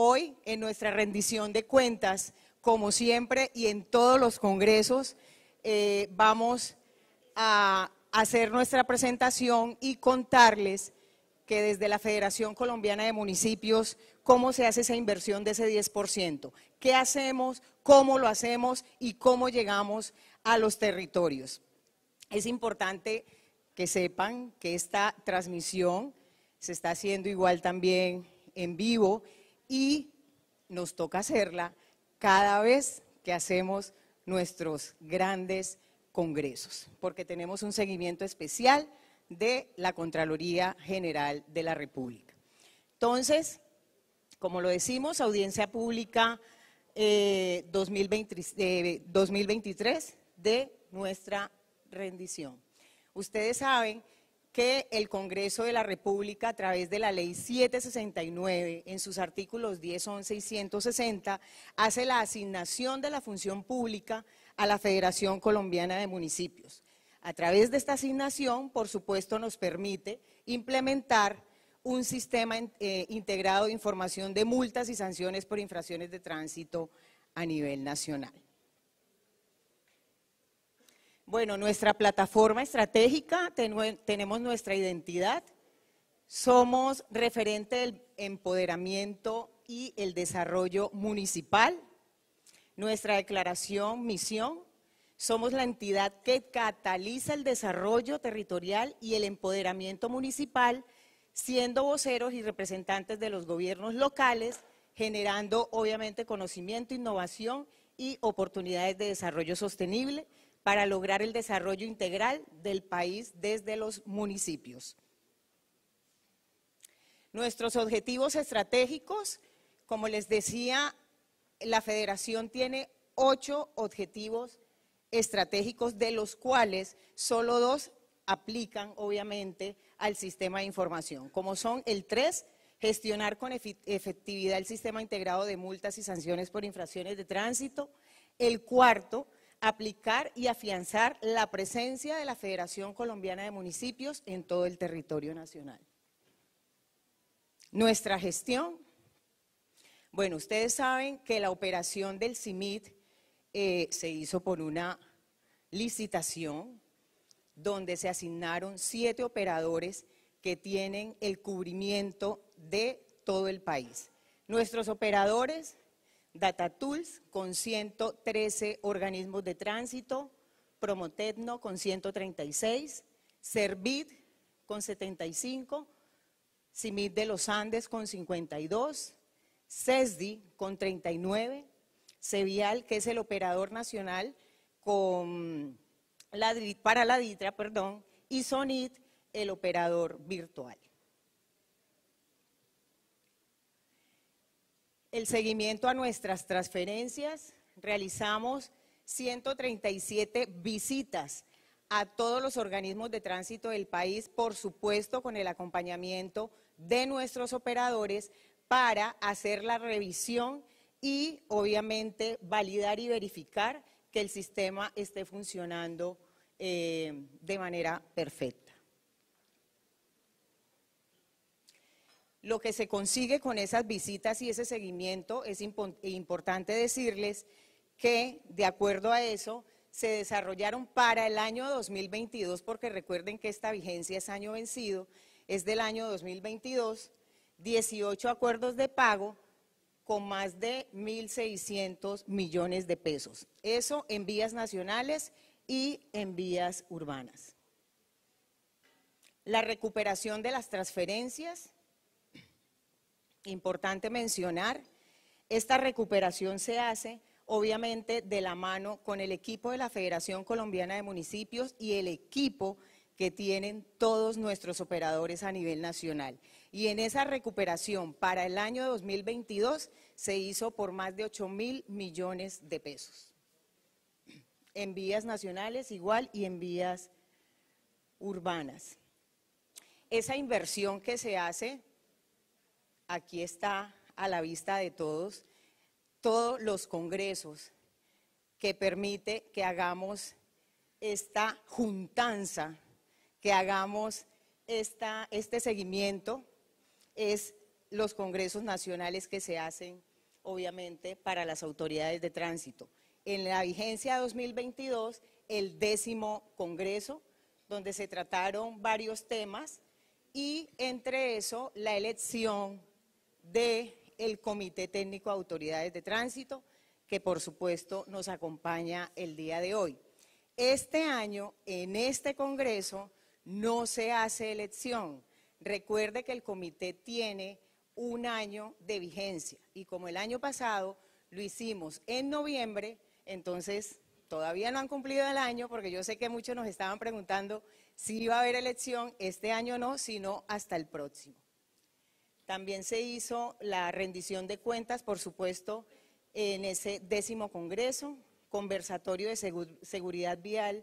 Hoy, en nuestra rendición de cuentas, como siempre y en todos los congresos, eh, vamos a hacer nuestra presentación y contarles que desde la Federación Colombiana de Municipios, cómo se hace esa inversión de ese 10%, qué hacemos, cómo lo hacemos y cómo llegamos a los territorios. Es importante que sepan que esta transmisión se está haciendo igual también en vivo y nos toca hacerla cada vez que hacemos nuestros grandes congresos, porque tenemos un seguimiento especial de la Contraloría General de la República. Entonces, como lo decimos, audiencia pública 2023 eh, eh, de nuestra rendición. Ustedes saben que el Congreso de la República, a través de la Ley 769, en sus artículos 10, 11 y 160, hace la asignación de la función pública a la Federación Colombiana de Municipios. A través de esta asignación, por supuesto, nos permite implementar un sistema eh, integrado de información de multas y sanciones por infracciones de tránsito a nivel nacional. Bueno, nuestra plataforma estratégica, tenemos nuestra identidad, somos referente del empoderamiento y el desarrollo municipal, nuestra declaración, misión, somos la entidad que cataliza el desarrollo territorial y el empoderamiento municipal, siendo voceros y representantes de los gobiernos locales, generando obviamente conocimiento, innovación y oportunidades de desarrollo sostenible para lograr el desarrollo integral del país desde los municipios. Nuestros objetivos estratégicos, como les decía, la federación tiene ocho objetivos estratégicos, de los cuales solo dos aplican, obviamente, al sistema de información, como son el tres, gestionar con efectividad el sistema integrado de multas y sanciones por infracciones de tránsito, el cuarto, aplicar y afianzar la presencia de la Federación Colombiana de Municipios en todo el territorio nacional. Nuestra gestión, bueno, ustedes saben que la operación del CIMIT eh, se hizo por una licitación donde se asignaron siete operadores que tienen el cubrimiento de todo el país. Nuestros operadores Data Tools con 113 organismos de tránsito, Promotecno con 136, Servid con 75, Simid de los Andes con 52, CESDI con 39, Sevial, que es el operador nacional con la, para la DITRA, perdón, y SONIT, el operador virtual. el seguimiento a nuestras transferencias, realizamos 137 visitas a todos los organismos de tránsito del país, por supuesto con el acompañamiento de nuestros operadores para hacer la revisión y obviamente validar y verificar que el sistema esté funcionando eh, de manera perfecta. Lo que se consigue con esas visitas y ese seguimiento es importante decirles que, de acuerdo a eso, se desarrollaron para el año 2022, porque recuerden que esta vigencia es año vencido, es del año 2022, 18 acuerdos de pago con más de 1.600 millones de pesos. Eso en vías nacionales y en vías urbanas. La recuperación de las transferencias importante mencionar, esta recuperación se hace obviamente de la mano con el equipo de la Federación Colombiana de Municipios y el equipo que tienen todos nuestros operadores a nivel nacional. Y en esa recuperación para el año 2022 se hizo por más de 8 mil millones de pesos. En vías nacionales igual y en vías urbanas. Esa inversión que se hace aquí está a la vista de todos, todos los congresos que permite que hagamos esta juntanza, que hagamos esta, este seguimiento, es los congresos nacionales que se hacen, obviamente, para las autoridades de tránsito. En la vigencia 2022, el décimo congreso, donde se trataron varios temas y entre eso la elección de el Comité Técnico Autoridades de Tránsito, que por supuesto nos acompaña el día de hoy. Este año, en este Congreso, no se hace elección. Recuerde que el comité tiene un año de vigencia y como el año pasado lo hicimos en noviembre, entonces todavía no han cumplido el año porque yo sé que muchos nos estaban preguntando si iba a haber elección, este año o no, sino hasta el próximo. También se hizo la rendición de cuentas, por supuesto, en ese décimo Congreso, conversatorio de seguridad vial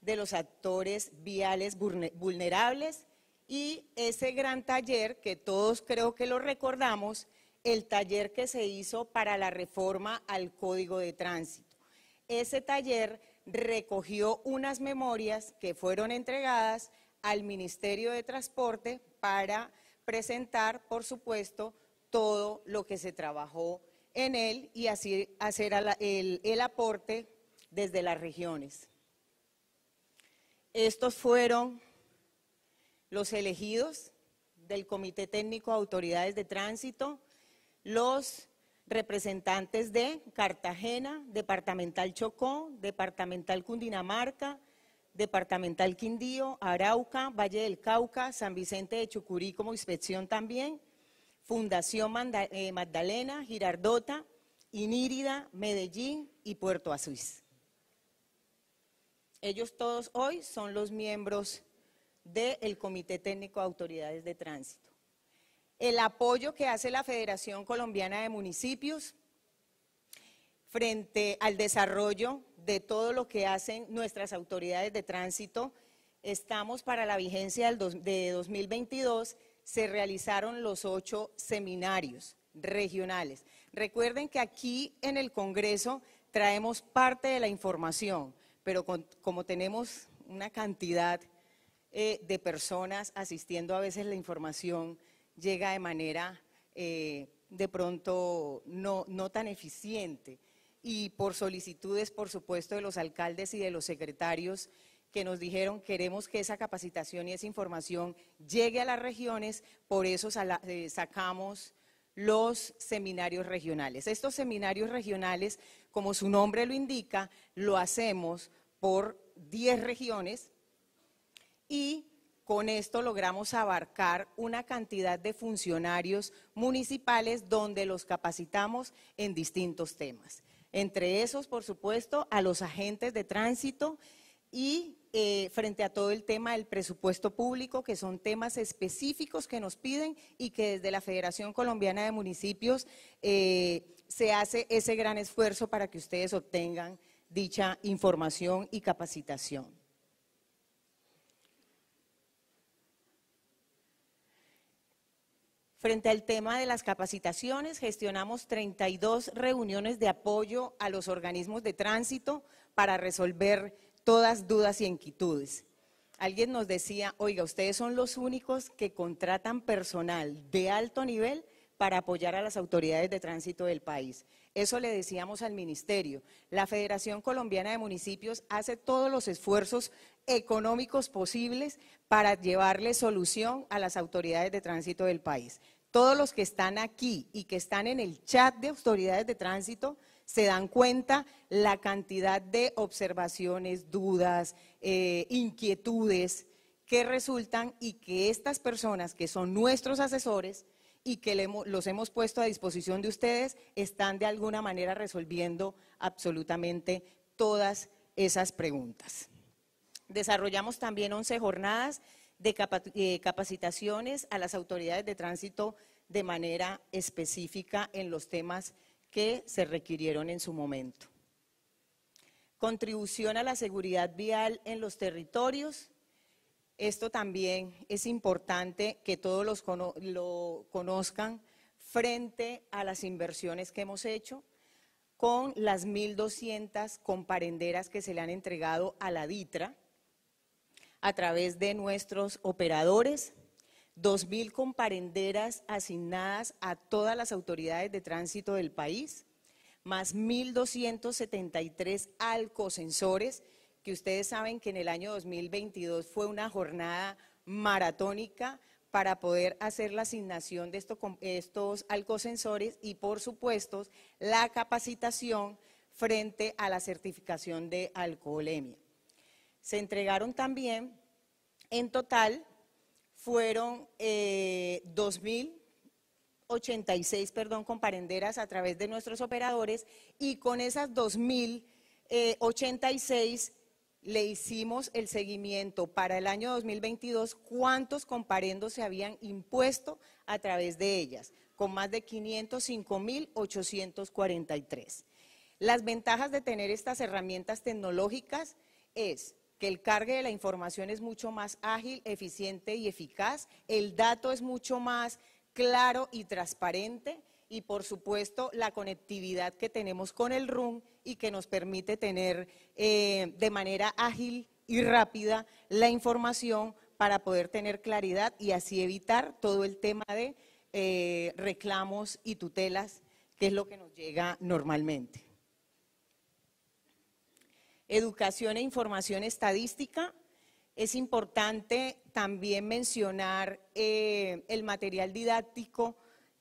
de los actores viales vulnerables y ese gran taller que todos creo que lo recordamos, el taller que se hizo para la reforma al Código de Tránsito. Ese taller recogió unas memorias que fueron entregadas al Ministerio de Transporte para presentar, por supuesto, todo lo que se trabajó en él y así hacer el, el aporte desde las regiones. Estos fueron los elegidos del Comité Técnico de Autoridades de Tránsito, los representantes de Cartagena, Departamental Chocó, Departamental Cundinamarca, Departamental Quindío, Arauca, Valle del Cauca, San Vicente de Chucurí como inspección también, Fundación eh, Magdalena, Girardota, Inírida, Medellín y Puerto Azuis. Ellos todos hoy son los miembros del Comité Técnico de Autoridades de Tránsito. El apoyo que hace la Federación Colombiana de Municipios frente al desarrollo de todo lo que hacen nuestras autoridades de tránsito. Estamos para la vigencia de 2022, se realizaron los ocho seminarios regionales. Recuerden que aquí en el Congreso traemos parte de la información, pero como tenemos una cantidad eh, de personas asistiendo, a veces la información llega de manera eh, de pronto no tan eficiente y por solicitudes, por supuesto, de los alcaldes y de los secretarios que nos dijeron queremos que esa capacitación y esa información llegue a las regiones, por eso eh, sacamos los seminarios regionales. Estos seminarios regionales, como su nombre lo indica, lo hacemos por 10 regiones y con esto logramos abarcar una cantidad de funcionarios municipales donde los capacitamos en distintos temas. Entre esos, por supuesto, a los agentes de tránsito y eh, frente a todo el tema del presupuesto público, que son temas específicos que nos piden y que desde la Federación Colombiana de Municipios eh, se hace ese gran esfuerzo para que ustedes obtengan dicha información y capacitación. Frente al tema de las capacitaciones, gestionamos 32 reuniones de apoyo a los organismos de tránsito para resolver todas dudas y inquietudes. Alguien nos decía, oiga, ustedes son los únicos que contratan personal de alto nivel para apoyar a las autoridades de tránsito del país. Eso le decíamos al ministerio. La Federación Colombiana de Municipios hace todos los esfuerzos económicos posibles para llevarle solución a las autoridades de tránsito del país todos los que están aquí y que están en el chat de autoridades de tránsito se dan cuenta la cantidad de observaciones, dudas, eh, inquietudes que resultan y que estas personas que son nuestros asesores y que los hemos puesto a disposición de ustedes están de alguna manera resolviendo absolutamente todas esas preguntas. Desarrollamos también 11 jornadas de eh, capacitaciones a las autoridades de tránsito de manera específica en los temas que se requirieron en su momento. Contribución a la seguridad vial en los territorios. Esto también es importante que todos los lo conozcan frente a las inversiones que hemos hecho con las 1.200 comparenderas que se le han entregado a la DITRA a través de nuestros operadores, 2.000 comparenderas asignadas a todas las autoridades de tránsito del país, más 1.273 alcosensores, que ustedes saben que en el año 2022 fue una jornada maratónica para poder hacer la asignación de estos, alcocensores alcosensores y, por supuesto, la capacitación frente a la certificación de alcoholemia se entregaron también. En total fueron 2.086, eh, perdón, comparenderas a través de nuestros operadores y con esas 2.086 eh, le hicimos el seguimiento para el año 2022, cuántos comparendos se habían impuesto a través de ellas, con más de 505.843. Las ventajas de tener estas herramientas tecnológicas es el cargue de la información es mucho más ágil, eficiente y eficaz, el dato es mucho más claro y transparente y por supuesto la conectividad que tenemos con el RUM y que nos permite tener eh, de manera ágil y rápida la información para poder tener claridad y así evitar todo el tema de eh, reclamos y tutelas, que es lo que nos llega normalmente educación e información estadística. Es importante también mencionar eh, el material didáctico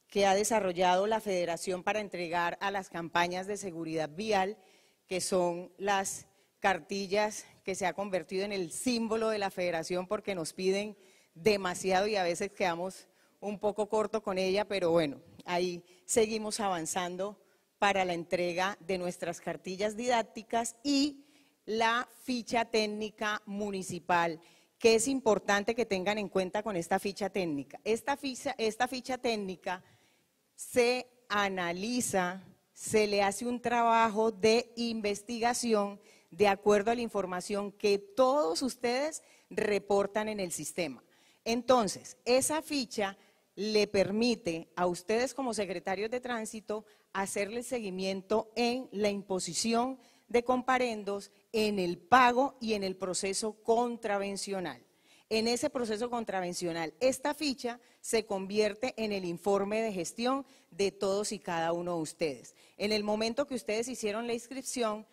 que ha desarrollado la Federación para entregar a las campañas de seguridad vial, que son las cartillas que se ha convertido en el símbolo de la Federación porque nos piden demasiado y a veces quedamos un poco corto con ella, pero bueno, ahí seguimos avanzando para la entrega de nuestras cartillas didácticas y la ficha técnica municipal que es importante que tengan en cuenta con esta ficha técnica. Esta ficha, técnica se analiza, se le hace un trabajo de investigación de acuerdo a la información que todos ustedes reportan en el sistema. Entonces, esa ficha le permite a ustedes como secretarios de tránsito hacerle seguimiento en la imposición de comparendos en el pago y en el proceso contravencional. En ese proceso contravencional, esta ficha se convierte en el informe de gestión de todos y cada uno de ustedes. En el momento que ustedes hicieron la inscripción,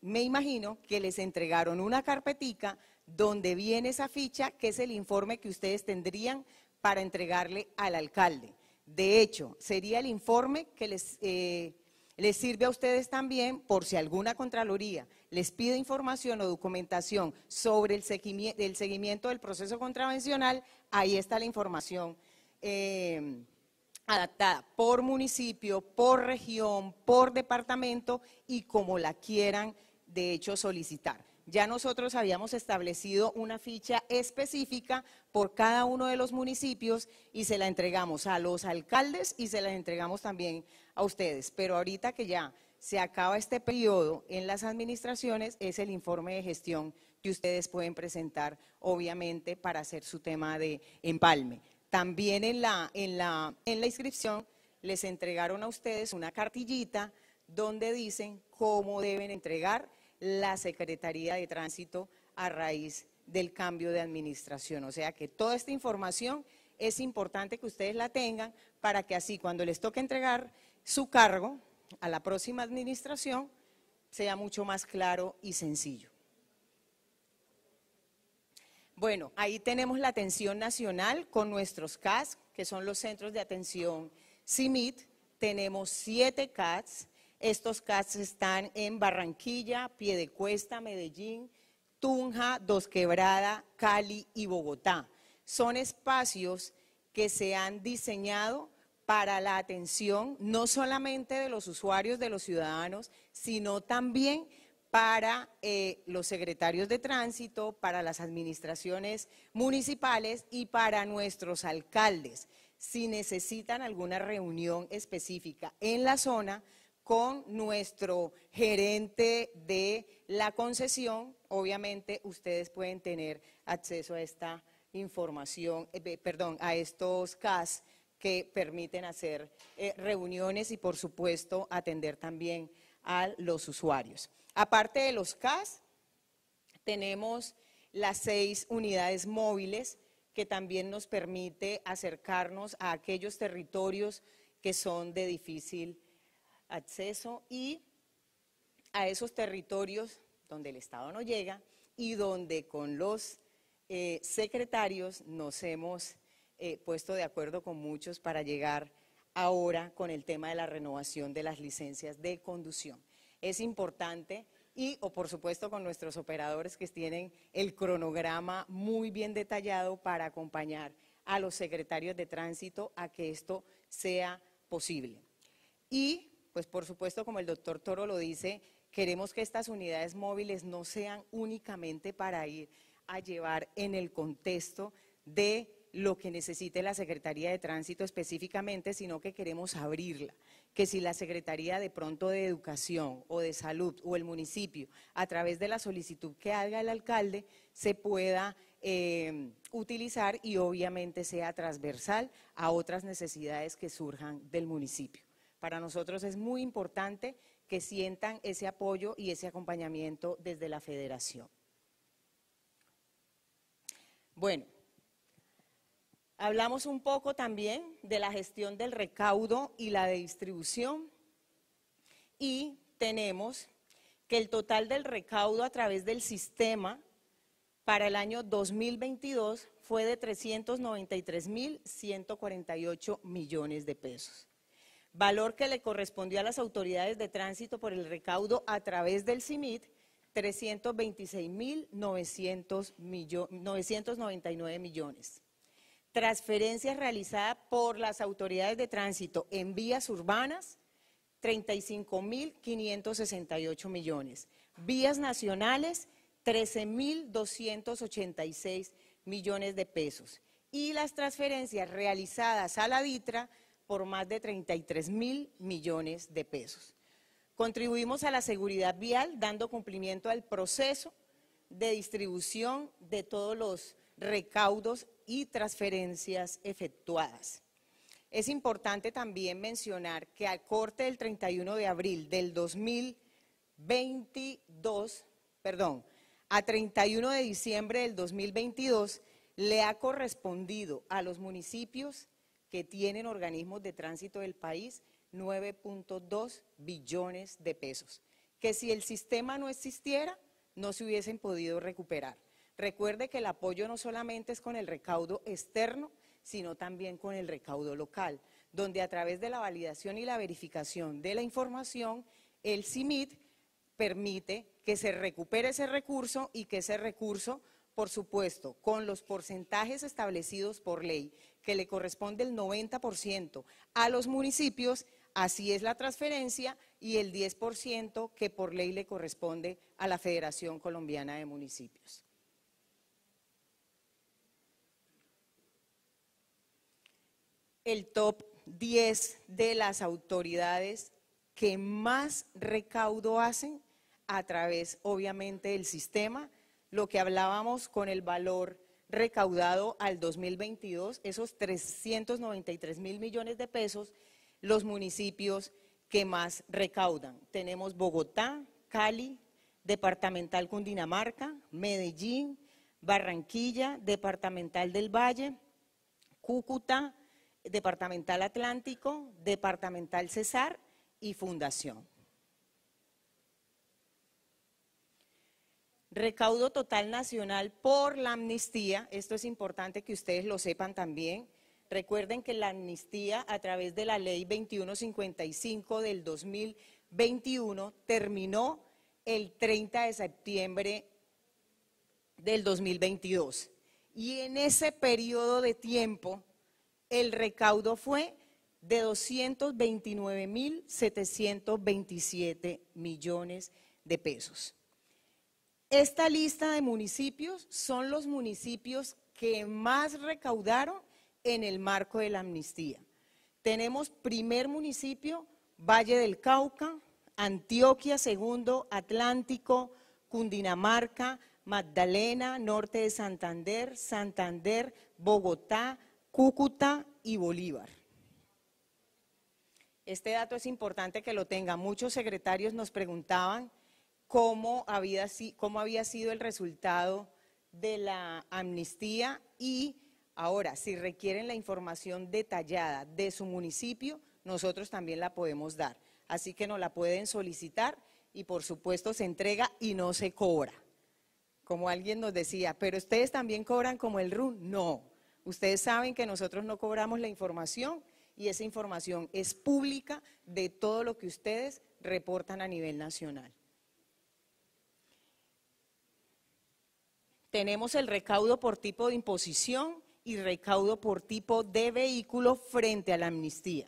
me imagino que les entregaron una carpetica donde viene esa ficha, que es el informe que ustedes tendrían para entregarle al alcalde. De hecho, sería el informe que les... Eh, les sirve a ustedes también por si alguna Contraloría les pide información o documentación sobre el seguimiento, del proceso contravencional, ahí está la información em, adaptada por municipio, por región, por departamento y como la quieran de hecho solicitar. Ya nosotros habíamos establecido una ficha específica por cada uno de los municipios y se la entregamos a los alcaldes y se la entregamos también a ustedes, pero ahorita que ya se acaba este periodo en las administraciones, es el informe de gestión que ustedes pueden presentar, obviamente, para hacer su tema de empalme. También en la, en la inscripción les entregaron a ustedes una cartillita donde dicen cómo deben entregar la Secretaría de Tránsito a raíz del cambio de administración. O sea que toda esta información es importante que ustedes la tengan para que así cuando les toque entregar su cargo a la próxima administración sea mucho más claro y sencillo. Bueno, ahí tenemos la atención nacional con nuestros CAS, que son los centros de atención CIMIT. Tenemos siete CAS. Estos CAS están en Barranquilla, Piedecuesta, Medellín, Tunja, Dos Cali y Bogotá. Son espacios que se han diseñado para la atención no solamente de los usuarios, de los ciudadanos, sino también para eh, los secretarios de tránsito, para las administraciones municipales y para nuestros alcaldes, si necesitan alguna reunión específica en la zona con nuestro gerente de la concesión, obviamente ustedes pueden tener acceso a esta información, eh, perdón, a estos CAS que permiten hacer eh, reuniones y, por supuesto, atender también a los usuarios. Aparte de los CAS, tenemos las seis unidades móviles que también nos permite acercarnos a aquellos territorios que son de difícil acceso y a esos territorios donde el Estado no llega y donde con los eh, secretarios nos hemos eh, puesto de acuerdo con muchos para llegar ahora con el tema de la renovación de las licencias de conducción. Es importante y, o por supuesto, con nuestros operadores que tienen el cronograma muy bien detallado para acompañar a los secretarios de tránsito a que esto sea posible. Y, pues, por supuesto, como el doctor Toro lo dice, queremos que estas unidades móviles no sean únicamente para ir a llevar en el contexto de lo que necesite la Secretaría de Tránsito específicamente, sino que queremos abrirla. Que si la Secretaría de pronto de Educación o de Salud o el municipio, a través de la solicitud que haga el alcalde, se pueda eh, utilizar y obviamente sea transversal a otras necesidades que surjan del municipio. Para nosotros es muy importante que sientan ese apoyo y ese acompañamiento desde la federación. Bueno, Hablamos un poco también de la gestión del recaudo y la de distribución. Y tenemos que el total del recaudo a través del sistema para el año 2022 fue de 393.148 millones de pesos. Valor que le correspondió a las autoridades de tránsito por el recaudo a través del CIMIT, 326.999 millones transferencias realizadas por las autoridades de tránsito en vías urbanas, 35.568 millones. Vías nacionales, 13.286 millones de pesos. Y las transferencias realizadas a la vitra por más de 33 mil millones de pesos. Contribuimos a la seguridad vial dando cumplimiento al proceso de distribución de todos los recaudos y transferencias efectuadas. Es importante también mencionar que al corte del 31 de abril del 2022, perdón, a 31 de diciembre del 2022 le ha correspondido a los municipios que tienen organismos de tránsito del país 9.2 billones de pesos, que si el sistema no existiera no se hubiesen podido recuperar. Recuerde que el apoyo no solamente es con el recaudo externo, sino también con el recaudo local, donde a través de la validación y la verificación de la información, el CIMIT permite que se recupere ese recurso y que ese recurso, por supuesto, con los porcentajes establecidos por ley, que le corresponde el 90% a los municipios, así es la transferencia, y el 10% que por ley le corresponde a la Federación Colombiana de Municipios. el top 10 de las autoridades que más recaudo hacen a través, obviamente, del sistema. Lo que hablábamos con el valor recaudado al 2022, esos 393 mil millones de pesos, los municipios que más recaudan. Tenemos Bogotá, Cali, Departamental Cundinamarca, Medellín, Barranquilla, Departamental del Valle, Cúcuta, Departamental Atlántico, Departamental Cesar y Fundación. Recaudo total nacional por la amnistía, esto es importante que ustedes lo sepan también. Recuerden que la amnistía a través de la ley 2155 del 2021 terminó el 30 de septiembre del 2022. Y en ese periodo de tiempo el recaudo fue de 229.727 millones de pesos. Esta lista de municipios son los municipios que más recaudaron en el marco de la amnistía. Tenemos primer municipio, Valle del Cauca, Antioquia segundo, Atlántico, Cundinamarca, Magdalena, Norte de Santander, Santander, Bogotá, Cúcuta y Bolívar. Este dato es importante que lo tenga. Muchos secretarios nos preguntaban cómo había, sido el resultado de la amnistía y ahora, si requieren la información detallada de su municipio, nosotros también la podemos dar. Así que nos la pueden solicitar y por supuesto se entrega y no se cobra. Como alguien nos decía, pero ustedes también cobran como el RUN. No, Ustedes saben que nosotros no cobramos la información y esa información es pública de todo lo que ustedes reportan a nivel nacional. Tenemos el recaudo por tipo de imposición y recaudo por tipo de vehículo frente a la amnistía.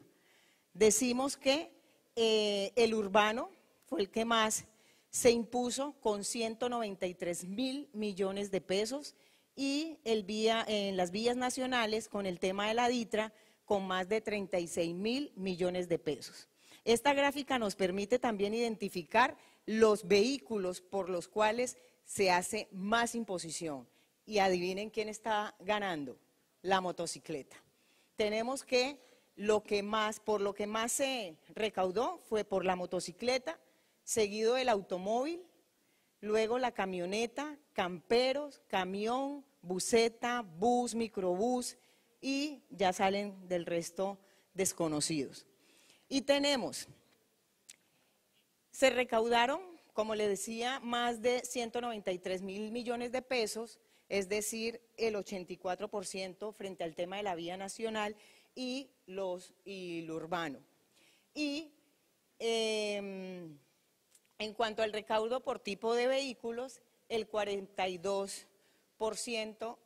Decimos que eh, el urbano fue el que más se impuso con 193 mil millones de pesos y el vía, en las vías nacionales con el tema de la DITRA con más de 36 mil millones de pesos. Esta gráfica nos permite también identificar los vehículos por los cuales se hace más imposición. Y adivinen quién está ganando, la motocicleta. Tenemos que que por lo que más se recaudó fue por la motocicleta, seguido del automóvil, luego la camioneta, camperos, camión, buseta, bus, microbús y ya salen del resto desconocidos. Y tenemos, se recaudaron, como le decía, más de 193 mil millones de pesos, es decir, el 84% frente al tema de la vía nacional y, los, lo urbano. Y em, en cuanto al recaudo por tipo de vehículos, el 42%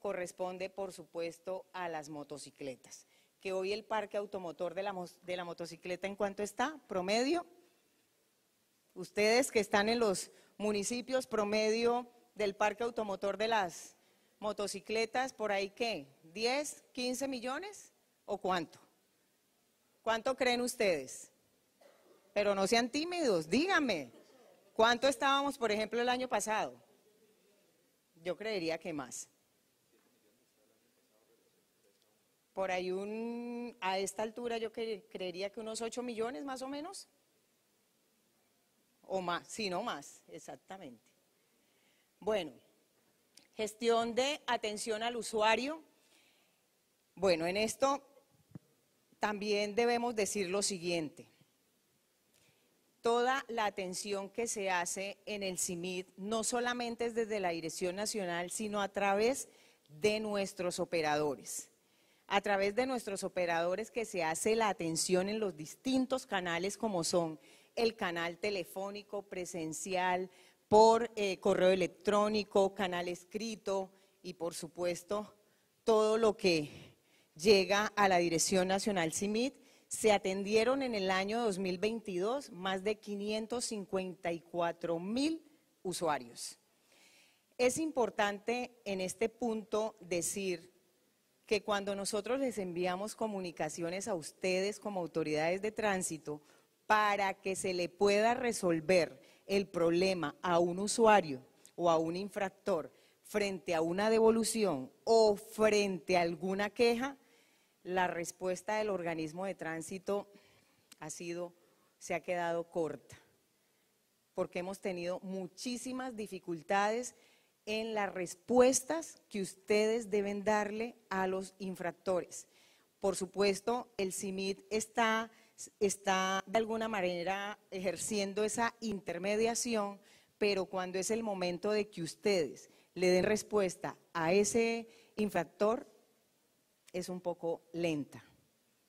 corresponde, por supuesto, a las motocicletas, que hoy el parque automotor de la, de la motocicleta, ¿en cuánto está? Promedio. Ustedes que están en los municipios, promedio del parque automotor de las motocicletas, por ahí qué, 10, 15 millones o cuánto? ¿Cuánto creen ustedes? Pero no sean tímidos, díganme. ¿Cuánto estábamos, por ejemplo, el año pasado? Yo creería que más. Por ahí un, a esta altura yo creería que unos 8 millones más o menos. O más, si no más, exactamente. Bueno, gestión de atención al usuario. Bueno, en esto también debemos decir lo siguiente toda la atención que se hace en el CIMID, no solamente es desde la Dirección Nacional, sino a través de nuestros operadores. A través de nuestros operadores que se hace la atención en los distintos canales como son el canal telefónico, presencial, por eh, correo electrónico, canal escrito y por supuesto todo lo que llega a la Dirección Nacional CIMIT se atendieron en el año 2022 más de 554 mil usuarios. Es importante en este punto decir que cuando nosotros les enviamos comunicaciones a ustedes como autoridades de tránsito para que se le pueda resolver el problema a un usuario o a un infractor frente a una devolución o frente a alguna queja, la respuesta del organismo de tránsito ha sido, se ha quedado corta, porque hemos tenido muchísimas dificultades en las respuestas que ustedes deben darle a los infractores. Por supuesto, el CIMIT está, está de alguna manera ejerciendo esa intermediación, pero cuando es el momento de que ustedes le den respuesta a ese infractor, es un poco lenta.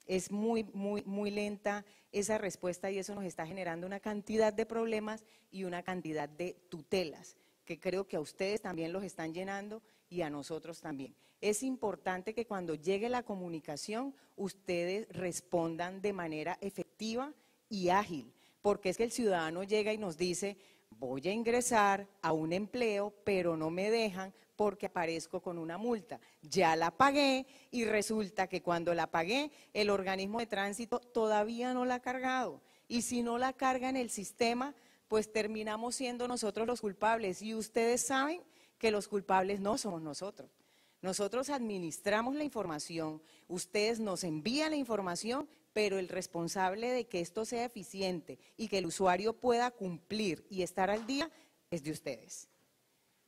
Es muy, muy, muy lenta esa respuesta y eso nos está generando una cantidad de problemas y una cantidad de tutelas que creo que a ustedes también los están llenando y a nosotros también. Es importante que cuando llegue la comunicación ustedes respondan de manera efectiva y ágil, porque es que el ciudadano llega y nos dice, voy a ingresar a un empleo, pero no me dejan porque aparezco con una multa. Ya la pagué y resulta que cuando la pagué, el organismo de tránsito todavía no la ha cargado. Y si no la carga en el sistema, pues terminamos siendo nosotros los culpables. Y ustedes saben que los culpables no somos nosotros. Nosotros administramos la información, ustedes nos envían la información, pero el responsable de que esto sea eficiente y que el usuario pueda cumplir y estar al día es de ustedes.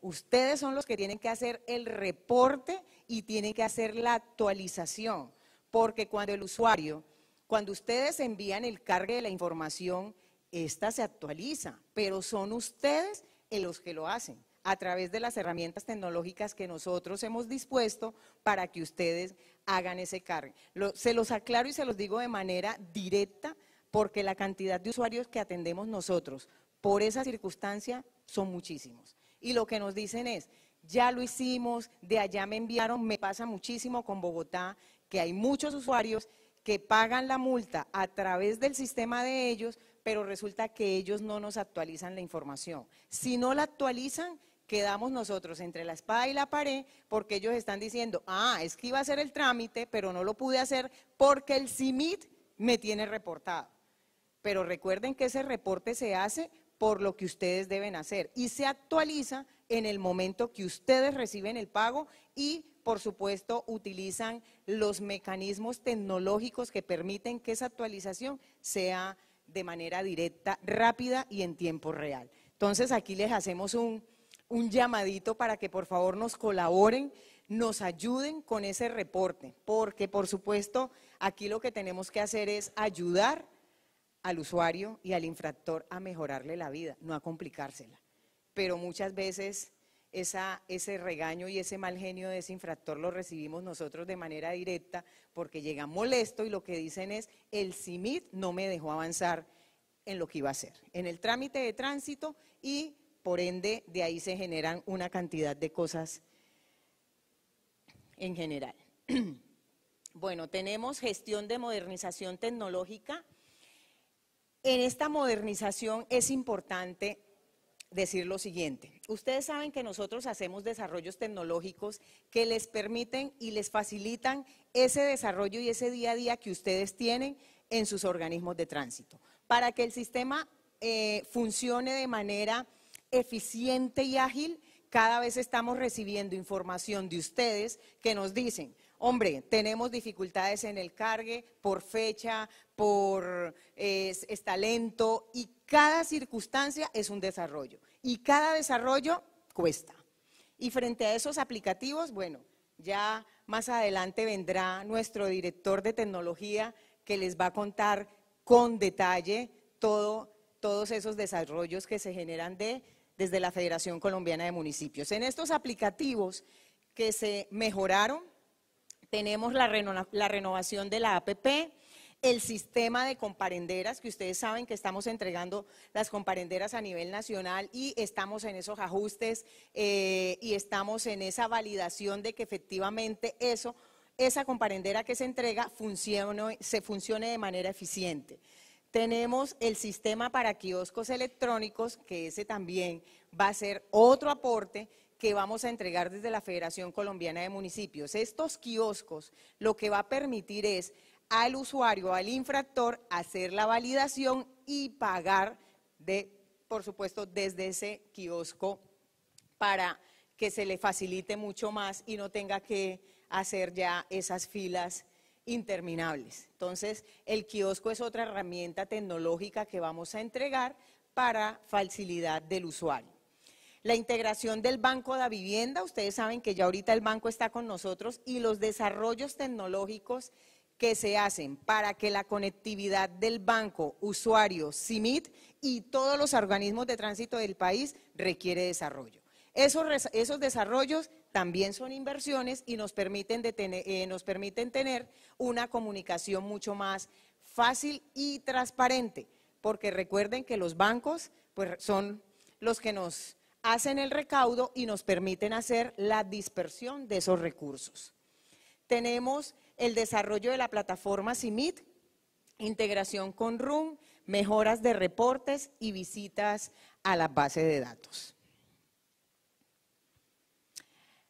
Ustedes son los que tienen que hacer el reporte y tienen que hacer la actualización, porque cuando el usuario, cuando ustedes envían el cargue de la información, esta se actualiza, pero son ustedes los que lo hacen a través de las herramientas tecnológicas que nosotros hemos dispuesto para que ustedes hagan ese cargue. se los aclaro y se los digo de manera directa porque la cantidad de usuarios que atendemos nosotros por esa circunstancia son muchísimos y lo que nos dicen es, ya lo hicimos, de allá me enviaron, me pasa muchísimo con Bogotá, que hay muchos usuarios que pagan la multa a través del sistema de ellos, pero resulta que ellos no nos actualizan la información. Si no la actualizan, quedamos nosotros entre la espada y la pared porque ellos están diciendo, ah, es que iba a hacer el trámite, pero no lo pude hacer porque el CIMIT me tiene reportado. Pero recuerden que ese reporte se hace por lo que ustedes deben hacer y se actualiza en el momento que ustedes reciben el pago y, por supuesto, utilizan los mecanismos tecnológicos que permiten que esa actualización sea de manera directa, rápida y en tiempo real. Entonces, aquí les hacemos un, llamadito para que por favor nos colaboren, nos ayuden con ese reporte, porque por supuesto aquí lo que tenemos que hacer es ayudar al usuario y al infractor a mejorarle la vida, no a complicársela. Pero muchas veces ese regaño y ese mal genio de ese infractor lo recibimos nosotros de manera directa porque llega molesto y lo que dicen es, el CIMIT no me dejó avanzar en lo que iba a hacer, en el trámite de tránsito y por ende de ahí se generan una cantidad de cosas en general. Bueno, tenemos gestión de modernización tecnológica en esta modernización es importante decir lo siguiente. Ustedes saben que nosotros hacemos desarrollos tecnológicos que les permiten y les facilitan ese desarrollo y ese día a día que ustedes tienen en sus organismos de tránsito. Para que el sistema eh, funcione de manera eficiente y ágil, cada vez estamos recibiendo información de ustedes que nos dicen, Hombre, tenemos dificultades en el cargue por fecha, por eh, es, y cada circunstancia es un desarrollo y cada desarrollo cuesta. Y frente a esos aplicativos, bueno, ya más adelante vendrá nuestro director de tecnología que les va a contar con detalle todo, todos esos desarrollos que se generan de, desde la Federación Colombiana de Municipios. En estos aplicativos que se mejoraron, tenemos la, renovación de la APP, el sistema de comparenderas, que ustedes saben que estamos entregando las comparenderas a nivel nacional y estamos en esos ajustes eh, y estamos en esa validación de que efectivamente eso, esa comparendera que se entrega se funcione de manera eficiente. Tenemos el sistema para kioscos electrónicos, que ese también va a ser otro aporte que vamos a entregar desde la Federación Colombiana de Municipios. Estos kioscos lo que va a permitir es al usuario, al infractor, hacer la validación y pagar, de, por supuesto, desde ese kiosco para que se le facilite mucho más y no tenga que hacer ya esas filas interminables. Entonces, el kiosco es otra herramienta tecnológica que vamos a entregar para facilidad del usuario. La integración del Banco de Vivienda, ustedes saben que ya ahorita el banco está con nosotros y los desarrollos tecnológicos que se hacen para que la conectividad del banco, usuario, CIMIT y todos los organismos de tránsito del país requiere desarrollo. Esos, desarrollos también son inversiones y nos permiten, eh, nos permiten tener una comunicación mucho más fácil y transparente, porque recuerden que los bancos pues, son los que nos hacen el recaudo y nos permiten hacer la dispersión de esos recursos. Tenemos el desarrollo de la plataforma CIMIT, integración con RUM, mejoras de reportes y visitas a la base de datos.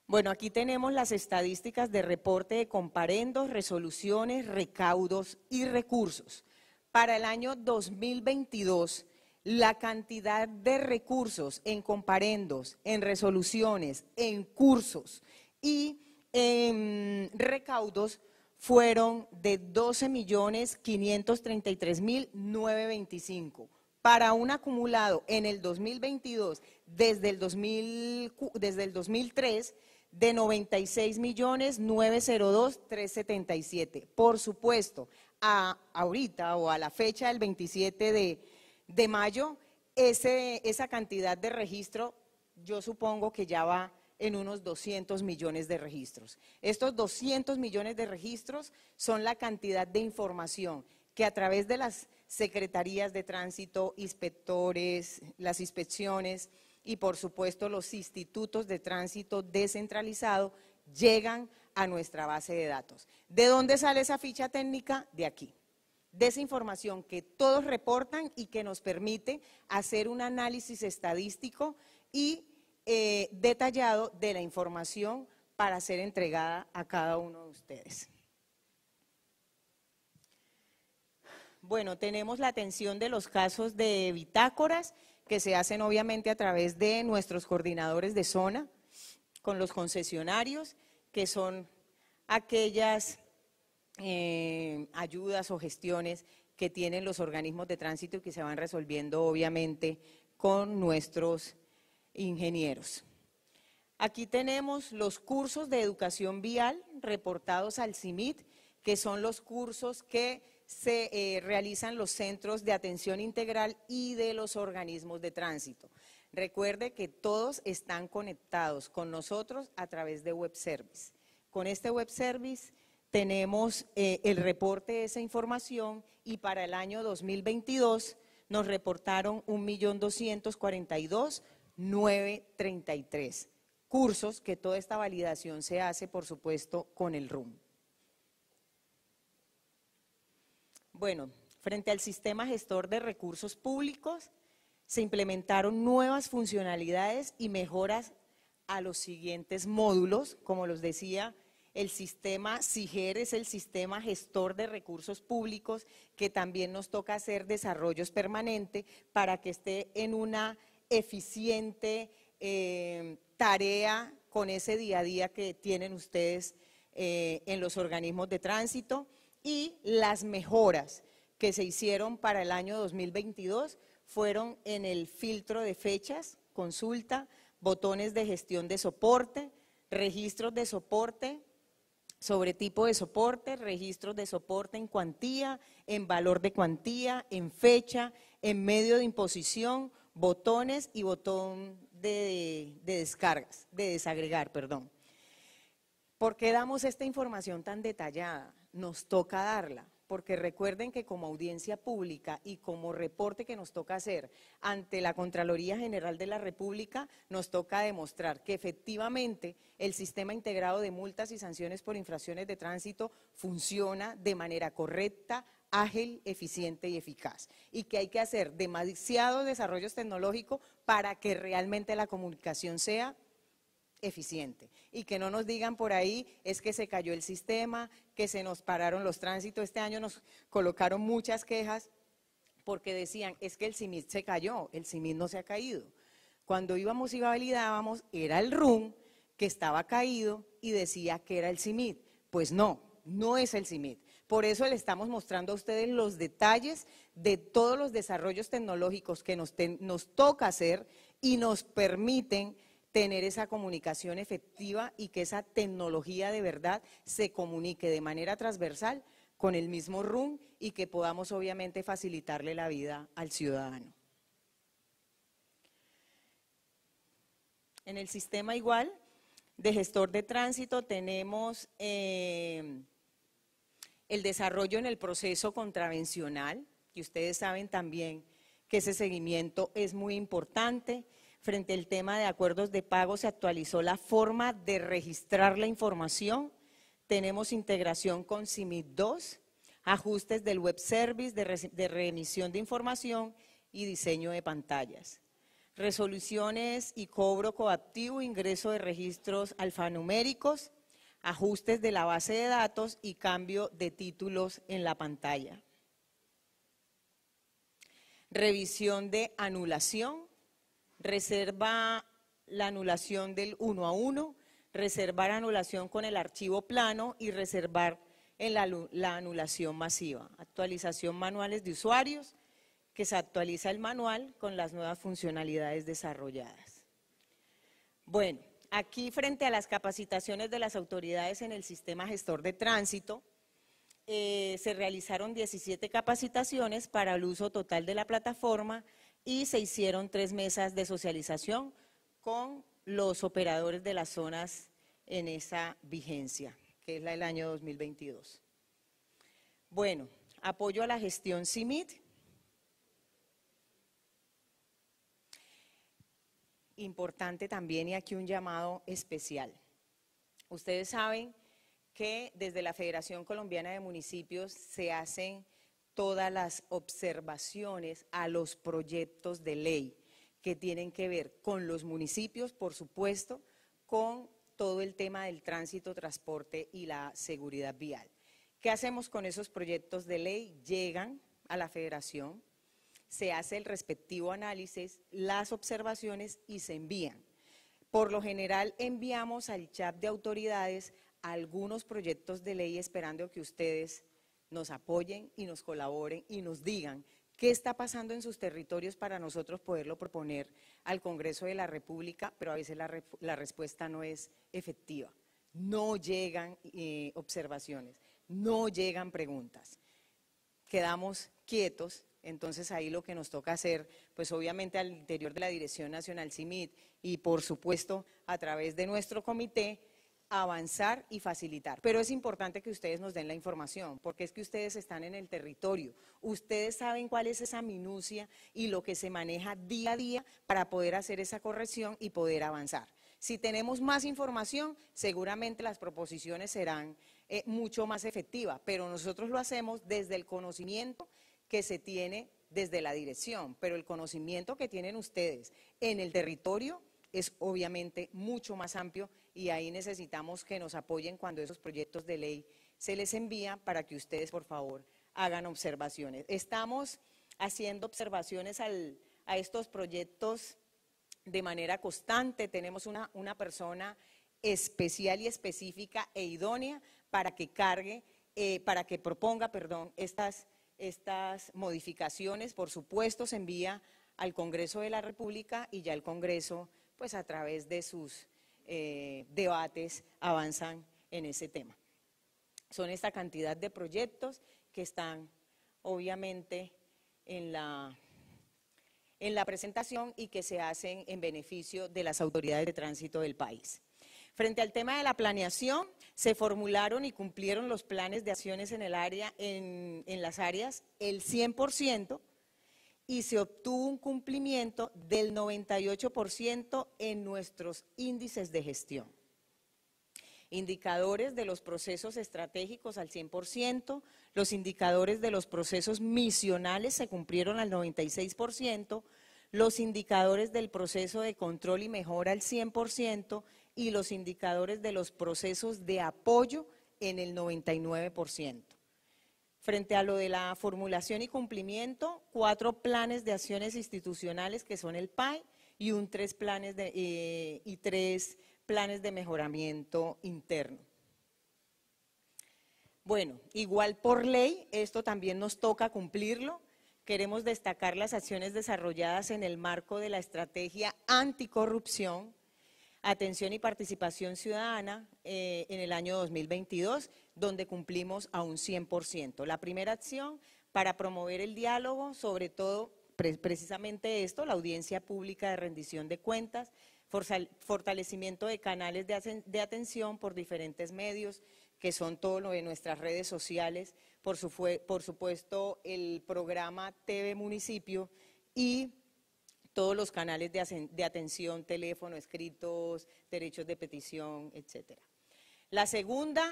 Bueno, aquí tenemos las estadísticas de reporte de comparendos, resoluciones, recaudos y recursos. Para el año 2022 la cantidad de recursos en comparendos, en resoluciones, en cursos y en recaudos fueron de 12 millones mil para un acumulado en el 2022 desde el, 2003 de 96 millones 902 377. Por supuesto, a ahorita o a la fecha del 27 de de mayo, esa cantidad de registro yo supongo que ya va en unos 200 millones de registros. Estos 200 millones de registros son la cantidad de información que a través de las secretarías de tránsito, inspectores, las inspecciones y por supuesto los institutos de tránsito descentralizado llegan a nuestra base de datos. ¿De dónde sale esa ficha técnica? De aquí de esa información que todos reportan y que nos permite hacer un análisis estadístico y eh, detallado de la información para ser entregada a cada uno de ustedes. Bueno, tenemos la atención de los casos de bitácoras que se hacen obviamente a través de nuestros coordinadores de zona, con los concesionarios, que son aquellas eh, ayudas o gestiones que tienen los organismos de tránsito y que se van resolviendo obviamente con nuestros ingenieros. Aquí tenemos los cursos de educación vial reportados al CIMIT, que son los cursos que se eh, realizan los centros de atención integral y de los organismos de tránsito. Recuerde que todos están conectados con nosotros a través de web service. Con este web service tenemos eh, el reporte de esa información y para el año 2022 nos reportaron 1.242.933 cursos, que toda esta validación se hace, por supuesto, con el RUM. Bueno, frente al sistema gestor de recursos públicos, se implementaron nuevas funcionalidades y mejoras a los siguientes módulos, como los decía, el sistema SIGER es el sistema gestor de recursos públicos que también nos toca hacer desarrollos permanentes para que esté en una eficiente eh, tarea con ese día a día que tienen ustedes eh, en los organismos de tránsito y las mejoras que se hicieron para el año 2022 fueron en el filtro de fechas, consulta, botones de gestión de soporte, registros de soporte, sobre tipo de soporte, registros de soporte en cuantía, en valor de cuantía, en fecha, en medio de imposición, botones y botón de, descargas, de desagregar, perdón. ¿Por qué damos esta información tan detallada? Nos toca darla, porque recuerden que como audiencia pública y como reporte que nos toca hacer ante la Contraloría General de la República, nos toca demostrar que efectivamente el sistema integrado de multas y sanciones por infracciones de tránsito funciona de manera correcta, ágil, eficiente y eficaz. Y que hay que hacer demasiados desarrollos tecnológicos para que realmente la comunicación sea eficiente y que no nos digan por ahí es que se cayó el sistema, que se nos pararon los tránsitos. Este año nos colocaron muchas quejas porque decían es que el CIMIT se cayó, el CIMIT no se ha caído. Cuando íbamos y validábamos era el RUM que estaba caído y decía que era el CIMIT. Pues no, no es el CIMIT. Por eso le estamos mostrando a ustedes los detalles de todos los desarrollos tecnológicos que nos, nos toca hacer y nos permiten tener esa comunicación efectiva y que esa tecnología de verdad se comunique de manera transversal con el mismo RUM y que podamos obviamente facilitarle la vida al ciudadano. En el sistema igual de gestor de tránsito tenemos eh, el desarrollo en el proceso contravencional, y ustedes saben también que ese seguimiento es muy importante, frente al tema de acuerdos de pago, se actualizó la forma de registrar la información. Tenemos integración con CIMIT 2, ajustes del web service de, reemisión de remisión de información y diseño de pantallas. Resoluciones y cobro coactivo, ingreso de registros alfanuméricos, ajustes de la base de datos y cambio de títulos en la pantalla. Revisión de anulación, reserva la anulación del 1 a uno, reservar anulación con el archivo plano y reservar en la, anulación masiva. Actualización manuales de usuarios, que se actualiza el manual con las nuevas funcionalidades desarrolladas. Bueno, aquí frente a las capacitaciones de las autoridades en el sistema gestor de tránsito, eh, se realizaron 17 capacitaciones para el uso total de la plataforma y se hicieron tres mesas de socialización con los operadores de las zonas en esa vigencia, que es la del año 2022. Bueno, apoyo a la gestión CIMIT. Importante también y aquí un llamado especial. Ustedes saben que desde la Federación Colombiana de Municipios se hacen todas las observaciones a los proyectos de ley que tienen que ver con los municipios, por supuesto, con todo el tema del tránsito, transporte y la seguridad vial. ¿Qué hacemos con esos proyectos de ley? Llegan a la federación, se hace el respectivo análisis, las observaciones y se envían. Por lo general enviamos al chat de autoridades algunos proyectos de ley esperando que ustedes nos apoyen y nos colaboren y nos digan qué está pasando en sus territorios para nosotros poderlo proponer al Congreso de la República, pero a veces la, respuesta no es efectiva. No llegan eh, observaciones, no llegan preguntas. Quedamos quietos, entonces ahí lo que nos toca hacer, pues obviamente al interior de la Dirección Nacional CIMIT y por supuesto a través de nuestro comité, avanzar y facilitar. Pero es importante que ustedes nos den la información, porque es que ustedes están en el territorio, ustedes saben cuál es esa minucia y lo que se maneja día a día para poder hacer esa corrección y poder avanzar. Si tenemos más información, seguramente las proposiciones serán eh, mucho más efectivas, pero nosotros lo hacemos desde el conocimiento que se tiene desde la dirección, pero el conocimiento que tienen ustedes en el territorio es obviamente mucho más amplio y ahí necesitamos que nos apoyen cuando esos proyectos de ley se les envían para que ustedes, por favor, hagan observaciones. Estamos haciendo observaciones al, a estos proyectos de manera constante. Tenemos una, una persona especial y específica e idónea para que cargue, eh, para que proponga, perdón, estas, estas modificaciones. Por supuesto, se envía al Congreso de la República y ya el Congreso, pues a través de sus eh, debates avanzan en ese tema. Son esta cantidad de proyectos que están obviamente en la, en la presentación y que se hacen en beneficio de las autoridades de tránsito del país. Frente al tema de la planeación, se formularon y cumplieron los planes de acciones en, el área, en, en las áreas el 100%, y se obtuvo un cumplimiento del 98% en nuestros índices de gestión. Indicadores de los procesos estratégicos al 100%, los indicadores de los procesos misionales se cumplieron al 96%, los indicadores del proceso de control y mejora al 100% y los indicadores de los procesos de apoyo en el 99% frente a lo de la formulación y cumplimiento, cuatro planes de acciones institucionales que son el PAI y un tres planes de, eh, y tres planes de mejoramiento interno. Bueno, igual por ley, esto también nos toca cumplirlo. Queremos destacar las acciones desarrolladas en el marco de la estrategia anticorrupción, atención y participación ciudadana eh, en el año 2022 donde cumplimos a un 100%. La primera acción para promover el diálogo, sobre todo precisamente esto, la audiencia pública de rendición de cuentas, fortalecimiento de canales de atención por diferentes medios, que son todo lo de nuestras redes sociales, por, supuesto el programa TV Municipio y todos los canales de atención, teléfono, escritos, derechos de petición, etcétera. La segunda,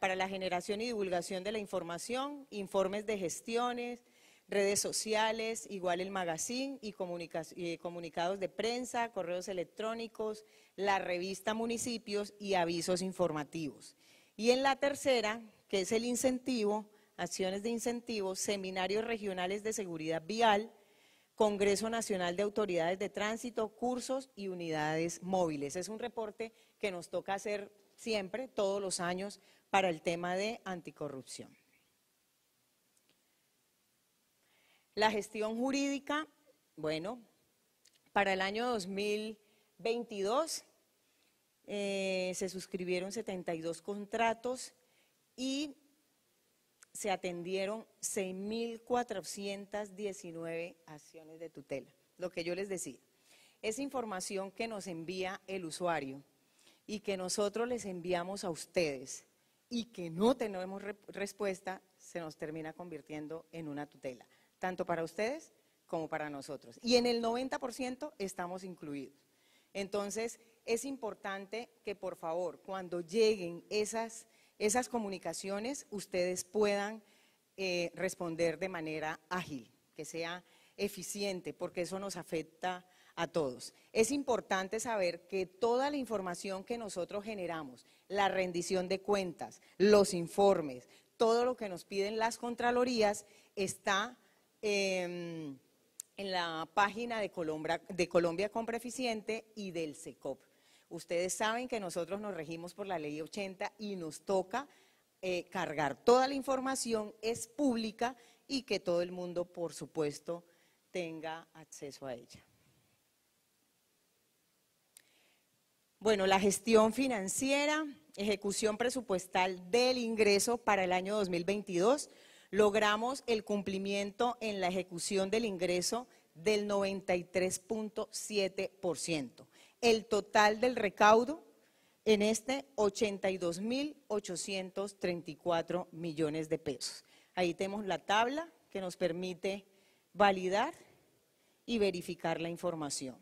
para la generación y divulgación de la información, informes de gestiones, redes sociales, igual el magazine y, comunicados de prensa, correos electrónicos, la revista municipios y avisos informativos. Y en la tercera, que es el incentivo, acciones de incentivo, seminarios regionales de seguridad vial, Congreso Nacional de Autoridades de Tránsito, cursos y unidades móviles. Es un reporte que nos toca hacer siempre, todos los años, para el tema de anticorrupción. La gestión jurídica, bueno, para el año 2022 eh, se suscribieron 72 contratos y se atendieron 6.419 acciones de tutela, lo que yo les decía. Es información que nos envía el usuario y que nosotros les enviamos a ustedes y que no tenemos respuesta, se nos termina convirtiendo en una tutela, tanto para ustedes como para nosotros. Y en el 90% estamos incluidos. Entonces, es importante que por favor, cuando lleguen esas, esas comunicaciones, ustedes puedan eh, responder de manera ágil, que sea eficiente, porque eso nos afecta a todos. Es importante saber que toda la información que nosotros generamos, la rendición de cuentas, los informes, todo lo que nos piden las Contralorías está em, en la página de Colombia, de Colombia y del SECOP. Ustedes saben que nosotros nos regimos por la ley 80 y nos toca eh, cargar toda la información, es pública y que todo el mundo, por supuesto, tenga acceso a ella. Bueno, la gestión financiera, ejecución presupuestal del ingreso para el año 2022. Logramos el cumplimiento en la ejecución del ingreso del 93.7%. El total del recaudo en este 82.834 millones de pesos. Ahí tenemos la tabla que nos permite validar y verificar la información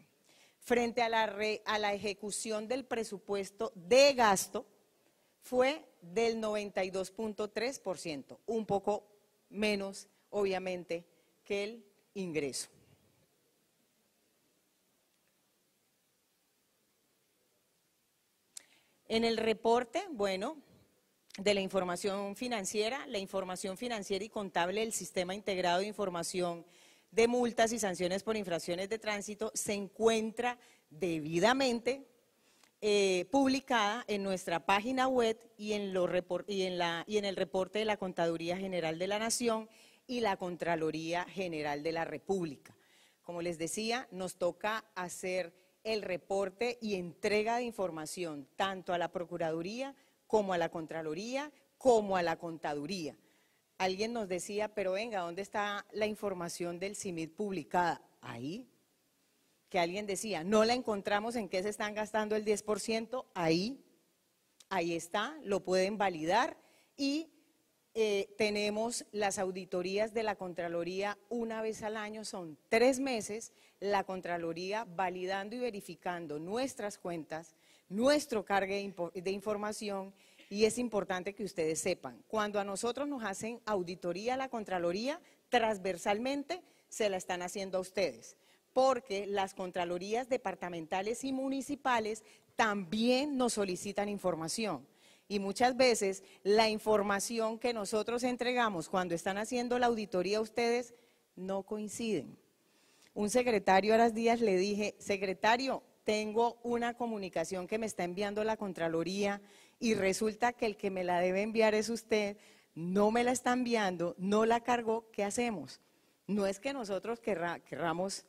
frente a la, a la ejecución del presupuesto de gasto fue del 92.3%, un poco menos, obviamente, que el ingreso. En el reporte, bueno, de la información financiera, la información financiera y contable del Sistema Integrado de Información de multas y sanciones por infracciones de tránsito se encuentra debidamente eh, publicada en nuestra página web y en, y en el reporte de la Contaduría General de la Nación y la Contraloría General de la República. Como les decía, nos toca hacer el reporte y entrega de información tanto a la Procuraduría como a la Contraloría como a la Contaduría. Alguien nos decía, pero venga, ¿dónde está la información del CIMID publicada? Ahí. Que alguien decía, no la encontramos, ¿en qué se están gastando el 10%? Ahí. Ahí está, lo pueden validar y eh, tenemos las auditorías de la Contraloría una vez al año, son tres meses, la Contraloría validando y verificando nuestras cuentas, nuestro cargue de información y es importante que ustedes sepan. Cuando a nosotros nos hacen auditoría la Contraloría, transversalmente se la están haciendo a ustedes, porque las Contralorías departamentales y municipales también nos solicitan información. Y muchas veces la información que nosotros entregamos cuando están haciendo la auditoría a ustedes no coinciden. Un secretario a las días le dije, secretario, tengo una comunicación que me está enviando la Contraloría y resulta que el que me la debe enviar es usted, no me la está enviando, no la cargó, ¿qué hacemos? No es que nosotros querramos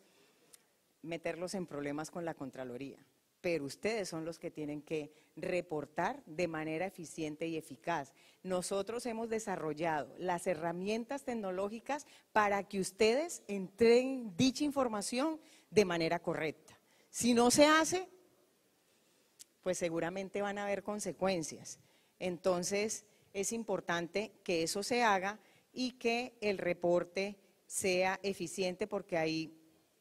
meterlos en problemas con la Contraloría, pero ustedes son los que tienen que reportar de manera eficiente y eficaz. Nosotros hemos desarrollado las herramientas tecnológicas para que ustedes entreguen dicha información de manera correcta. Si no se hace, pues seguramente van a haber consecuencias. Entonces, es importante que eso se haga y que el reporte sea eficiente porque ahí,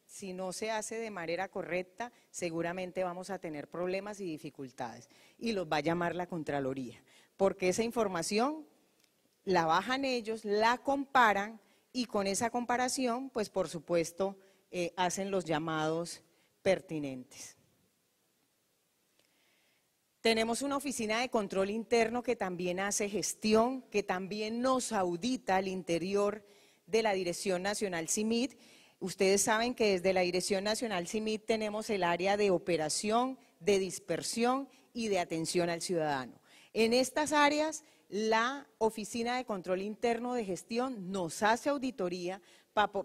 si no se hace de manera correcta, seguramente vamos a tener problemas y dificultades y los va a llamar la Contraloría, porque esa información la bajan ellos, la comparan y con esa comparación, pues por supuesto, eh, hacen los llamados pertinentes. Tenemos una oficina de control interno que también hace gestión, que también nos audita al interior de la Dirección Nacional CIMIT. Ustedes saben que desde la Dirección Nacional CIMIT tenemos el área de operación, de dispersión y de atención al ciudadano. En estas áreas, la Oficina de Control Interno de Gestión nos hace auditoría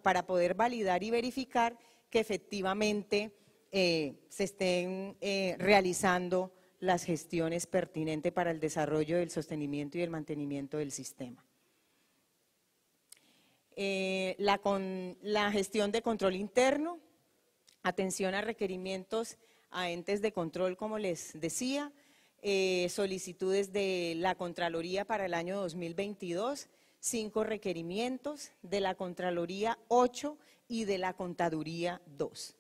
para poder validar y verificar que efectivamente eh, se estén eh, realizando las gestiones pertinentes para el desarrollo, del sostenimiento y el mantenimiento del sistema. Eh, la, la gestión de control interno, atención a requerimientos a entes de control, como les decía, eh, solicitudes de la Contraloría para el año 2022, cinco requerimientos, de la Contraloría ocho y de la Contaduría dos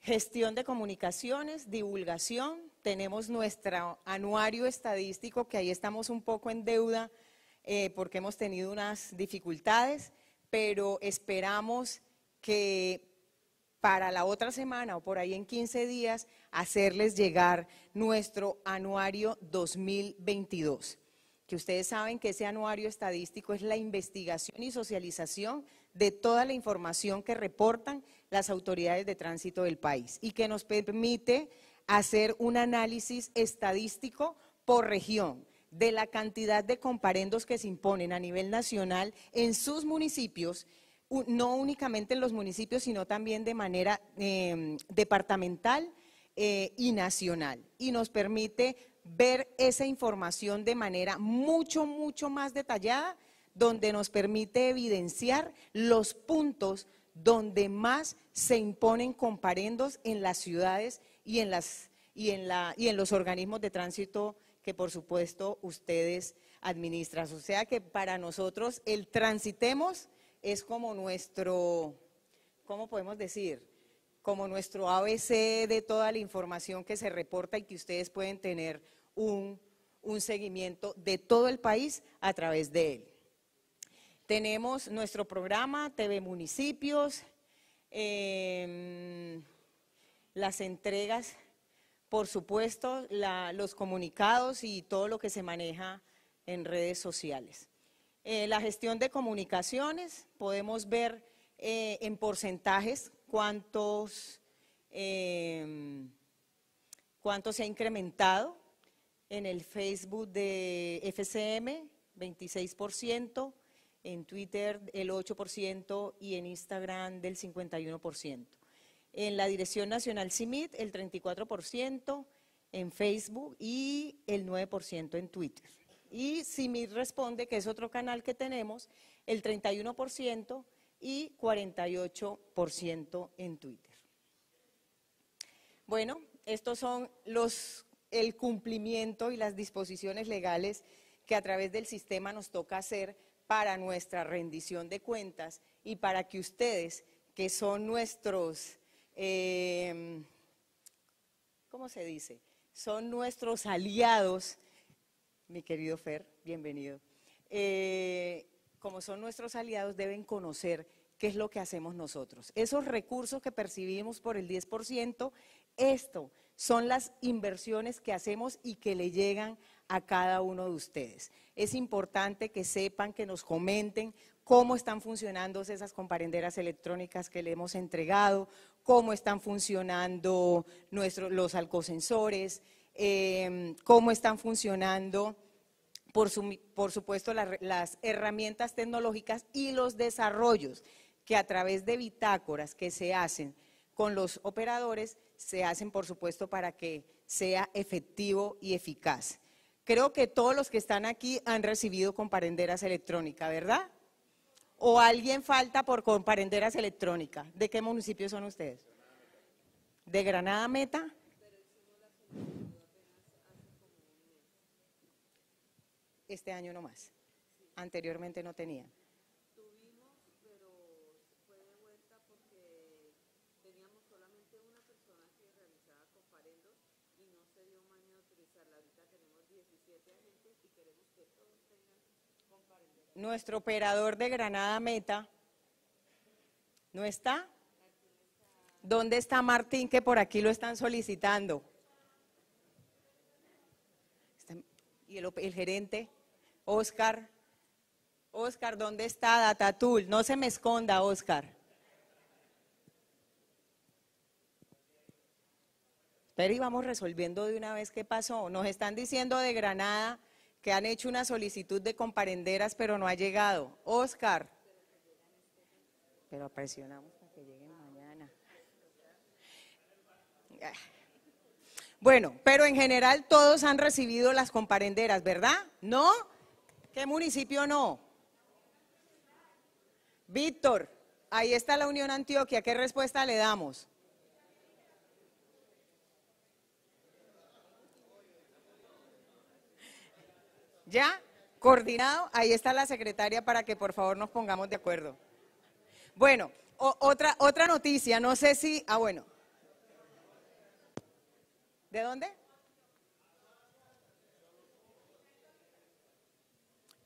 gestión de comunicaciones, divulgación, tenemos nuestro anuario estadístico, que ahí estamos un poco en deuda eh, porque hemos tenido unas dificultades, pero esperamos que para la otra semana o por ahí en 15 días hacerles llegar nuestro anuario 2022, que ustedes saben que ese anuario estadístico es la investigación y socialización de toda la información que reportan las autoridades de tránsito del país y que nos permite hacer un análisis estadístico por región de la cantidad de comparendos que se imponen a nivel nacional en sus municipios, no únicamente en los municipios, sino también de manera em, departamental eh, y nacional. Y nos permite ver esa información de manera mucho, mucho más detallada donde nos permite evidenciar los puntos donde más se imponen comparendos en las ciudades y en, y en, los organismos de tránsito que por supuesto ustedes administran. O sea que para nosotros el transitemos es como nuestro, ¿cómo podemos decir? Como nuestro ABC de toda la información que se reporta y que ustedes pueden tener un seguimiento de todo el país a través de él. Tenemos nuestro programa TV Municipios, em, las entregas, por supuesto, los comunicados y todo lo que se maneja en redes sociales. Eh, la gestión de comunicaciones, podemos ver eh, en porcentajes cuántos, em, cuánto se ha incrementado en el Facebook de FCM, 26%, en Twitter el 8% y en Instagram del 51%. En la Dirección Nacional CIMIT el 34%, en Facebook y el 9% en Twitter. Y CIMIT responde, que es otro canal que tenemos, el 31% y 48% en Twitter. Bueno, estos son los el cumplimiento y las disposiciones legales que a través del sistema nos toca hacer para nuestra rendición de cuentas y para que ustedes, que son nuestros, em, ¿cómo se dice? Son nuestros aliados, mi querido Fer, bienvenido. Eh, como son nuestros aliados, deben conocer qué es lo que hacemos nosotros. Esos recursos que percibimos por el 10%, esto son las inversiones que hacemos y que le llegan a cada uno de ustedes. Es importante que sepan, que nos comenten cómo están funcionando esas comparenderas electrónicas que le hemos entregado, cómo están funcionando los alcosensores, em, cómo están funcionando, por, supuesto, las herramientas tecnológicas y los desarrollos que a través de bitácoras que se hacen con los operadores, se hacen, por supuesto, para que sea efectivo y eficaz. Creo que todos los que están aquí han recibido comparenderas electrónicas, ¿verdad? ¿O alguien falta por comparenderas electrónicas? ¿De qué municipio son ustedes? ¿De Granada Meta? Este año no más. Anteriormente no tenían. Nuestro operador de Granada Meta. ¿No está? ¿Dónde está Martín que por aquí lo están solicitando? Y el, gerente, Oscar. Oscar, ¿dónde está Datatul? No se me esconda, Oscar. Pero íbamos resolviendo de una vez qué pasó. Nos están diciendo de Granada que han hecho una solicitud de comparenderas, pero no ha llegado. Oscar. Pero presionamos para que lleguen mañana. Bueno, pero en general todos han recibido las comparenderas, ¿verdad? ¿No? ¿Qué municipio no? Víctor, ahí está la Unión Antioquia. ¿Qué respuesta le damos? ¿Ya? Coordinado, ahí está la secretaria para que por favor nos pongamos de acuerdo. Bueno, otra, otra noticia, no sé si, ah bueno. ¿De dónde?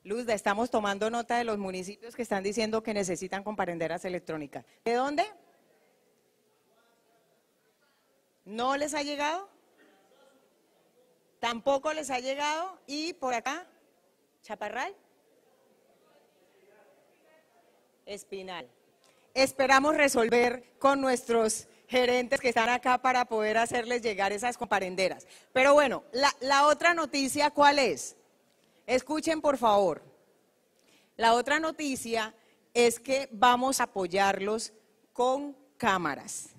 Luzda, estamos tomando nota de los municipios que están diciendo que necesitan comparenderas electrónicas. ¿De dónde? ¿No les ha llegado? ¿Tampoco les ha llegado? ¿Y por acá? Chaparral. Espinal. Esperamos resolver con nuestros gerentes que están acá para poder hacerles llegar esas comparenderas. Pero bueno, la, la otra noticia, ¿cuál es? Escuchen, por favor. La otra noticia es que vamos a apoyarlos con cámaras.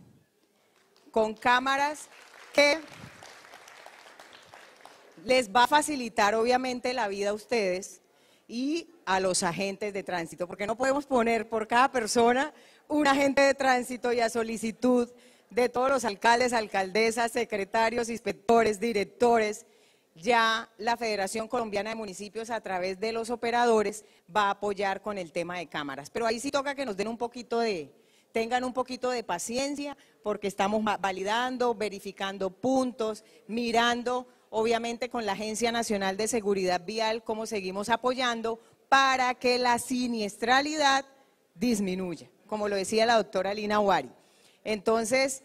Con cámaras que les va a facilitar obviamente la vida a ustedes y a los agentes de tránsito, porque no podemos poner por cada persona un agente de tránsito y a solicitud de todos los alcaldes, alcaldesas, secretarios, inspectores, directores, ya la Federación Colombiana de Municipios a través de los operadores va a apoyar con el tema de cámaras. Pero ahí sí toca que nos den un poquito de, tengan un poquito de paciencia porque estamos validando, verificando puntos, mirando obviamente con la Agencia Nacional de Seguridad Vial, como seguimos apoyando para que la siniestralidad disminuya, como lo decía la doctora Lina Wari. Entonces,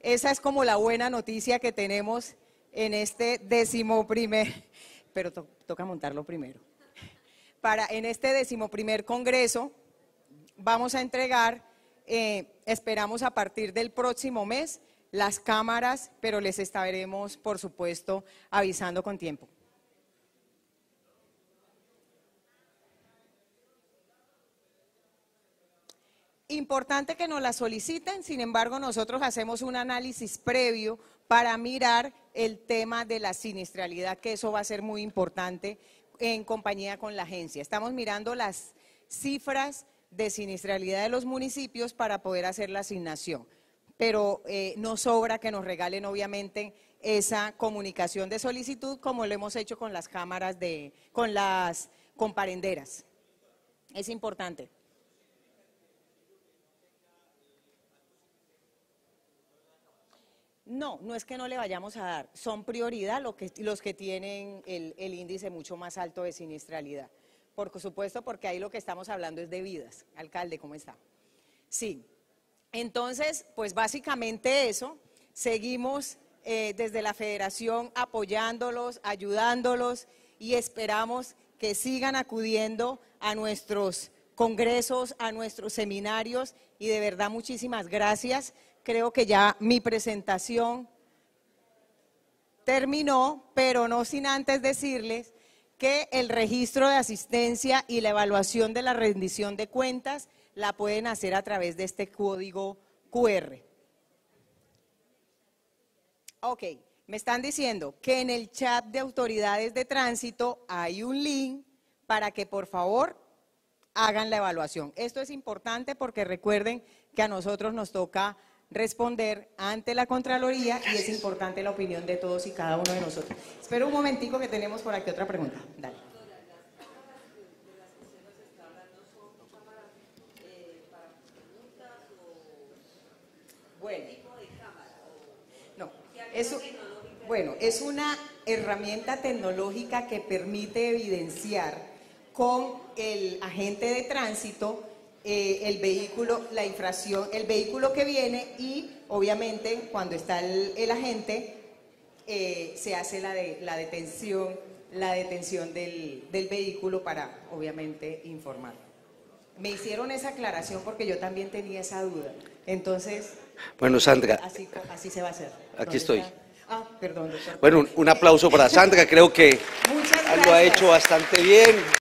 esa es como la buena noticia que tenemos en este décimo primer, pero toca montarlo primero. Para, en este decimoprimer congreso vamos a entregar, eh, esperamos a partir del próximo mes, las cámaras, pero les estaremos, por supuesto, avisando con tiempo. Importante que nos la soliciten, sin embargo, nosotros hacemos un análisis previo para mirar el tema de la sinistralidad, que eso va a ser muy importante en compañía con la agencia. Estamos mirando las cifras de siniestralidad de los municipios para poder hacer la asignación pero eh, no sobra que nos regalen obviamente esa comunicación de solicitud como lo hemos hecho con las cámaras de, con las comparenderas. Es importante. No, no es que no le vayamos a dar, son prioridad los que, los que tienen el, el índice mucho más alto de siniestralidad. Por supuesto, porque ahí lo que estamos hablando es de vidas. Alcalde, ¿cómo está? Sí, entonces, pues básicamente eso, seguimos eh, desde la federación apoyándolos, ayudándolos y esperamos que sigan acudiendo a nuestros congresos, a nuestros seminarios y de verdad muchísimas gracias. Creo que ya mi presentación terminó, pero no sin antes decirles que el registro de asistencia y la evaluación de la rendición de cuentas la pueden hacer a través de este código QR. Ok, me están diciendo que en el chat de autoridades de tránsito hay un link para que por favor hagan la evaluación. Esto es importante porque recuerden que a nosotros nos toca responder ante la Contraloría y es importante la opinión de todos y cada uno de nosotros. Espero un momentico que tenemos por aquí otra pregunta. bueno, es una herramienta tecnológica que permite evidenciar con el agente de tránsito eh, el vehículo, la infracción, el vehículo que viene y obviamente cuando está el, agente eh, se hace la, detención, la detención del, del vehículo para obviamente informar. Me hicieron esa aclaración porque yo también tenía esa duda. Entonces, bueno, Sandra. Así, se va a hacer. Aquí estoy. Ah, bueno, un aplauso para Sandra, creo que lo ha hecho bastante bien.